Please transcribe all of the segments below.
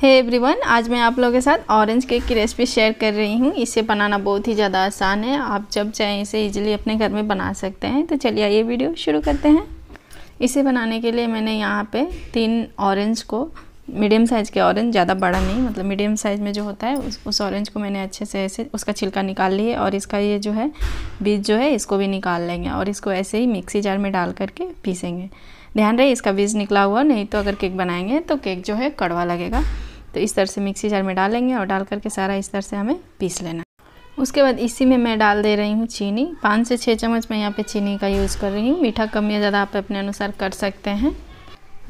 हे hey everyone आज मैं आप लोगों के साथ ऑरेंज केक की रेसिपी शेयर कर रही हूँ इसे बनाना बहुत ही ज़्यादा आसान है आप जब चाहें इसे इजीली अपने घर में बना सकते हैं तो चलिए ये वीडियो शुरू करते हैं इसे बनाने के लिए मैंने यहाँ पे तीन ऑरेंज को मीडियम साइज़ के ऑरेंज ज़्यादा बड़ा नहीं मतलब मीडियम साइज़ में जो होता है उस उस ऑरेंज को मैंने अच्छे से ऐसे उसका छिलका निकाल लिए और इसका ये जो है बीज जो है इसको भी निकाल लेंगे और इसको ऐसे ही मिक्सी जार में डाल करके पीसेंगे ध्यान रहे इसका बीज निकला हुआ नहीं तो अगर केक बनाएंगे तो केक जो है कड़वा लगेगा तो इस तरह से मिक्सी जार में डालेंगे और डाल करके सारा इस तरह से हमें पीस लेना उसके बाद इसी में मैं डाल दे रही हूँ चीनी पाँच से छः चम्मच मैं यहाँ पे चीनी का यूज़ कर रही हूँ मीठा कम या ज़्यादा आप अपने अनुसार कर सकते हैं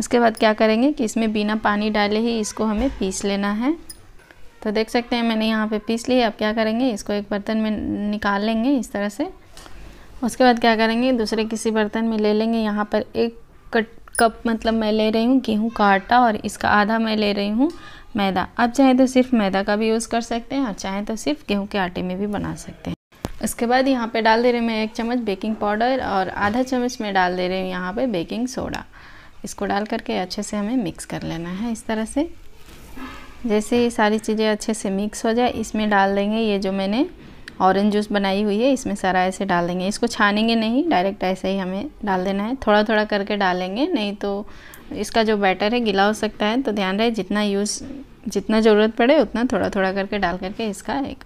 उसके बाद क्या करेंगे कि इसमें बिना पानी डाले ही इसको हमें पीस लेना है तो देख सकते हैं मैंने यहाँ पे पीस ली अब क्या करेंगे इसको एक बर्तन में निकाल लेंगे इस तरह से उसके बाद क्या करेंगे दूसरे किसी बर्तन में ले लेंगे यहाँ पर एक कट कप मतलब मैं ले रही हूँ गेहूँ का आटा और इसका आधा मैं ले रही हूँ मैदा आप चाहें तो सिर्फ मैदा का भी यूज़ कर सकते हैं और चाहें तो सिर्फ गेहूँ के आटे में भी बना सकते हैं उसके बाद यहाँ पे डाल दे रही हूँ मैं एक चम्मच बेकिंग पाउडर और आधा चम्मच मैं डाल दे रही हूँ यहाँ पे बेकिंग सोडा इसको डाल करके अच्छे से हमें मिक्स कर लेना है इस तरह से जैसे ये सारी चीज़ें अच्छे से मिक्स हो जाए इसमें डाल देंगे ये जो मैंने ऑरेंज जूस बनाई हुई है इसमें सारा ऐसे डाल देंगे इसको छानेंगे नहीं डायरेक्ट ऐसे ही हमें डाल देना है थोड़ा थोड़ा करके डालेंगे नहीं तो इसका जो बैटर है गीला हो सकता है तो ध्यान रहे जितना यूज़ जितना ज़रूरत पड़े उतना थोड़ा थोड़ा करके डाल करके इसका एक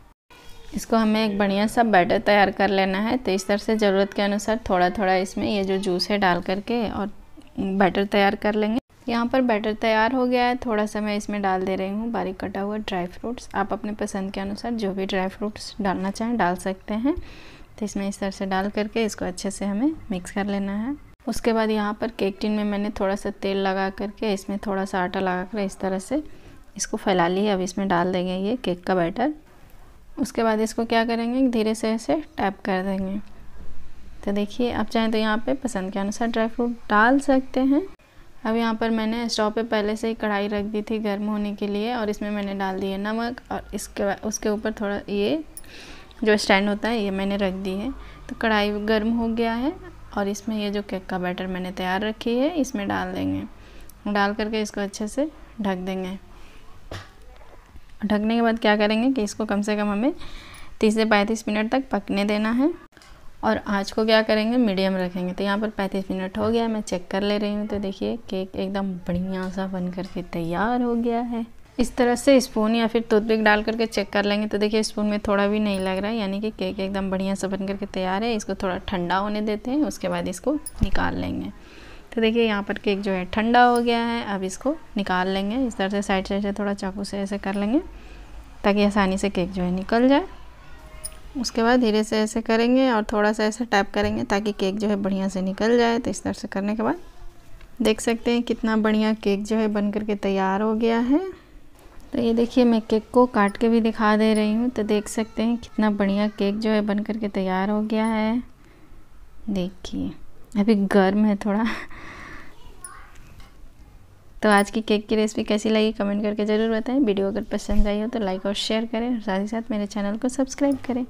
इसको हमें एक बढ़िया सा बैटर तैयार कर लेना है तो इस तरह से ज़रूरत के अनुसार थोड़ा थोड़ा इसमें ये जो जूस है डाल करके और बैटर तैयार कर लेंगे यहाँ पर बैटर तैयार हो गया है थोड़ा सा मैं इसमें डाल दे रही हूँ बारीक कटा हुआ ड्राई फ्रूट्स आप अपने पसंद के अनुसार जो भी ड्राई फ्रूट्स डालना चाहें डाल सकते हैं तो इसमें इस तरह से डाल करके इसको अच्छे से हमें मिक्स कर लेना है उसके बाद यहाँ पर केक टिन में मैंने थोड़ा सा तेल लगा करके इसमें थोड़ा सा आटा लगा कर इस तरह से इसको फैला लिए अब इसमें डाल देंगे ये केक का बैटर उसके बाद इसको क्या करेंगे धीरे से ऐसे टैप कर देंगे तो देखिए आप चाहें तो यहाँ पे पसंद के अनुसार ड्राई फ्रूट डाल सकते हैं अब यहाँ पर मैंने स्टोव पे पहले से ही कढ़ाई रख दी थी गर्म होने के लिए और इसमें मैंने डाल दिए नमक और इसके उसके ऊपर थोड़ा ये जो स्टैंड होता है ये मैंने रख दी है तो कढ़ाई गर्म हो गया है और इसमें ये जो केक का बैटर मैंने तैयार रखी है इसमें डाल देंगे डाल करके इसको अच्छे से ढक देंगे ढकने के बाद क्या करेंगे कि इसको कम से कम हमें तीस से पैंतीस मिनट तक पकने देना है और आज को क्या करेंगे मीडियम रखेंगे तो यहाँ पर पैंतीस मिनट हो गया मैं चेक कर ले रही हूँ तो देखिए केक एकदम बढ़िया सा बन करके तैयार हो गया है इस तरह से स्पून या फिर टूथपिक डाल करके चेक कर लेंगे तो देखिए स्पून में थोड़ा भी नहीं लग रहा है यानी कि केक एकदम बढ़िया सा बन करके तैयार है इसको थोड़ा ठंडा होने देते हैं उसके बाद इसको निकाल लेंगे तो देखिए यहाँ पर केक जो है ठंडा हो गया है अब इसको निकाल लेंगे इस तरह से साइड साइड से थोड़ा चाकू से ऐसे कर लेंगे ताकि आसानी से केक जो है निकल जाए उसके बाद धीरे से ऐसे करेंगे और थोड़ा सा ऐसे टैप करेंगे ताकि केक जो है बढ़िया से निकल जाए तो इस तरह से करने के बाद देख सकते हैं कितना बढ़िया केक जो है बन करके तैयार हो गया है तो ये देखिए मैं केक को काट के भी दिखा दे रही हूँ तो देख सकते हैं कितना बढ़िया केक जो है बन करके तैयार हो गया है देखिए अभी गर्म है थोड़ा तो आज की केक की रेसिपी कैसी लगी कमेंट करके ज़रूर बताएं वीडियो अगर पसंद आई हो तो लाइक और शेयर करें और साथ ही साथ मेरे चैनल को सब्सक्राइब करें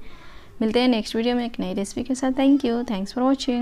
मिलते हैं नेक्स्ट वीडियो में एक नई रेसिपी के साथ thank you thanks for watching